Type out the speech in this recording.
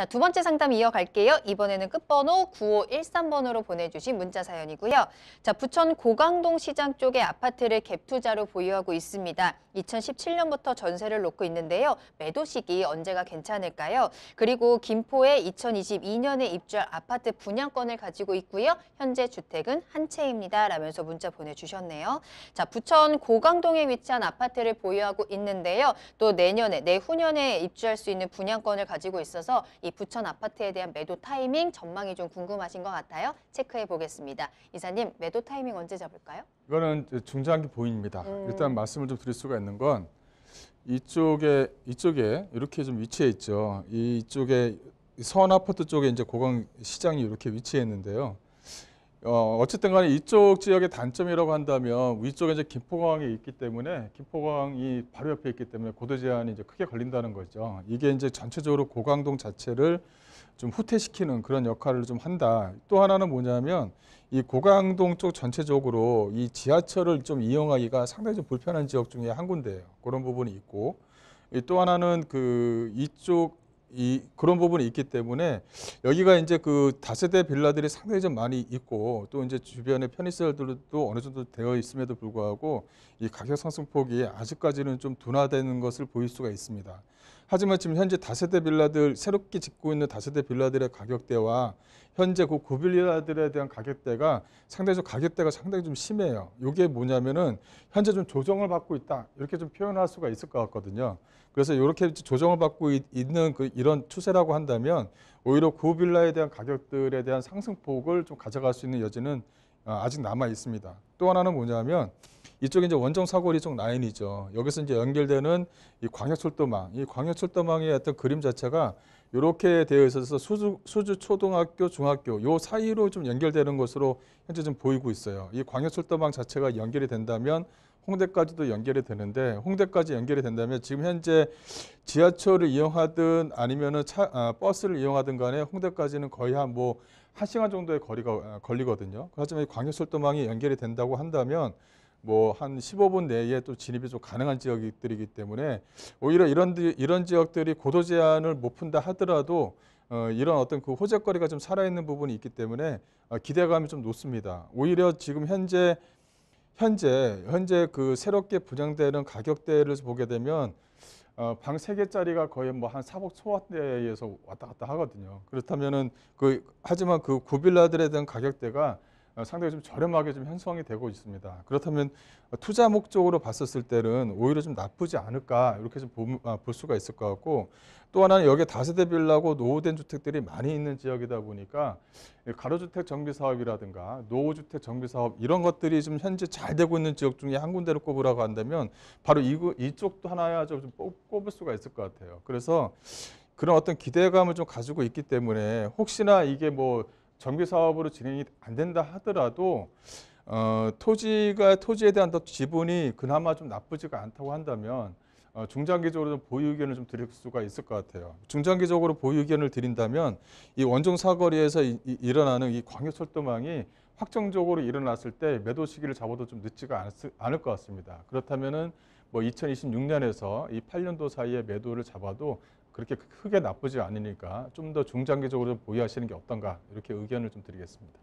자, 두 번째 상담 이어갈게요. 이번에는 끝번호 9513번으로 보내주신 문자 사연이고요. 자, 부천 고강동 시장 쪽에 아파트를 갭투자로 보유하고 있습니다. 2017년부터 전세를 놓고 있는데요. 매도 시기 언제가 괜찮을까요? 그리고 김포에 2022년에 입주할 아파트 분양권을 가지고 있고요. 현재 주택은 한 채입니다. 라면서 문자 보내주셨네요. 자, 부천 고강동에 위치한 아파트를 보유하고 있는데요. 또 내년에, 내후년에 입주할 수 있는 분양권을 가지고 있어서 이 부천 아파트에 대한 매도 타이밍 전망이 좀 궁금하신 것 같아요. 체크해 보겠습니다. 이사님 매도 타이밍 언제 잡을까요? 이거는 중장기 보입니다. 음. 일단 말씀을 좀 드릴 수가 있는 건 이쪽에 이쪽에 이렇게 좀 위치해 있죠. 이쪽에 선 아파트 쪽에 이제 고강 시장이 이렇게 위치해 있는데요. 어, 어쨌든 간에 이쪽 지역의 단점이라고 한다면 위쪽에 이제 김포공항이 있기 때문에 김포공항이 바로 옆에 있기 때문에 고도 제한이 이제 크게 걸린다는 거죠. 이게 이제 전체적으로 고강동 자체를 좀 후퇴시키는 그런 역할을 좀 한다. 또 하나는 뭐냐면 이 고강동 쪽 전체적으로 이 지하철을 좀 이용하기가 상당히 좀 불편한 지역 중에 한 군데예요. 그런 부분이 있고 또 하나는 그 이쪽 이 그런 부분이 있기 때문에 여기가 이제 그 다세대 빌라들이 상당히 좀 많이 있고 또 이제 주변에 편의시설들도 어느 정도 되어 있음에도 불구하고 이 가격 상승폭이 아직까지는 좀 둔화되는 것을 보일 수가 있습니다. 하지만 지금 현재 다세대 빌라들 새롭게 짓고 있는 다세대 빌라들의 가격대와 현재 그 고빌라들에 대한 가격대가 상당히 좀 가격대가 상당히 좀 심해요. 이게 뭐냐면은 현재 좀 조정을 받고 있다 이렇게 좀 표현할 수가 있을 것 같거든요. 그래서 이렇게 조정을 받고 있는 그 이런 추세라고 한다면 오히려 고빌라에 대한 가격들에 대한 상승폭을 좀 가져갈 수 있는 여지는 아, 아직 남아 있습니다. 또 하나는 뭐냐면 이쪽에 이제 원정 사거리 쪽 라인이죠. 여기서 이제 연결되는 이 광역철도망, 이 광역철도망의 어떤 그림 자체가 이렇게 되어 있어서 수주, 수주 초등학교, 중학교 요 사이로 좀 연결되는 것으로 현재 좀 보이고 있어요. 이 광역철도망 자체가 연결이 된다면 홍대까지도 연결이 되는데 홍대까지 연결이 된다면 지금 현재 지하철을 이용하든 아니면은 차, 아, 버스를 이용하든 간에 홍대까지는 거의 한 뭐 한시간 정도의 거리가 아, 걸리거든요. 하지만 광역철도망이 연결이 된다고 한다면 뭐 한 15분 내에 또 진입이 좀 가능한 지역들이기 때문에 오히려 이런 이런 지역들이 고도 제한을 못 푼다 하더라도 어, 이런 어떤 그 호재거리가 좀 살아있는 부분이 있기 때문에 어, 기대감이 좀 높습니다. 오히려 지금 현재 현재 현재 그 새롭게 분양되는 가격대를 보게 되면 어, 방 3개짜리가 거의 뭐 한 4억 초원대에서 왔다 갔다 하거든요. 그렇다면은 그 하지만 그 구빌라들에 대한 가격대가 어, 상당히 좀 저렴하게 좀 형성이 되고 있습니다. 그렇다면 투자 목적으로 봤었을 때는 오히려 좀 나쁘지 않을까 이렇게 좀볼 아, 수가 있을 것 같고 또 하나는 여기에 다세대 빌라고 노후된 주택들이 많이 있는 지역이다 보니까 가로주택 정비 사업이라든가 노후주택 정비 사업 이런 것들이 좀 현재 잘 되고 있는 지역 중에 한 군데를 꼽으라고 한다면 바로 이, 이쪽도 하나야 좀 꼽을 수가 있을 것 같아요. 그래서 그런 어떤 기대감을 좀 가지고 있기 때문에 혹시나 이게 뭐 정비 사업으로 진행이 안 된다 하더라도 어, 토지가 토지에 대한 더 지분이 그나마 좀 나쁘지가 않다고 한다면 어, 중장기적으로 보유 의견을 좀 드릴 수가 있을 것 같아요. 중장기적으로 보유 의견을 드린다면 이 원종 사거리에서 이, 이, 일어나는 이 광역철도망이 확정적으로 일어났을 때 매도 시기를 잡아도 좀 늦지가 않을, 않을 것 같습니다. 그렇다면은 뭐 2026년에서 이 8년도 사이에 매도를 잡아도 그렇게 크게 나쁘지 않으니까 좀 더 중장기적으로 보유하시는 게 어떤가 이렇게 의견을 좀 드리겠습니다.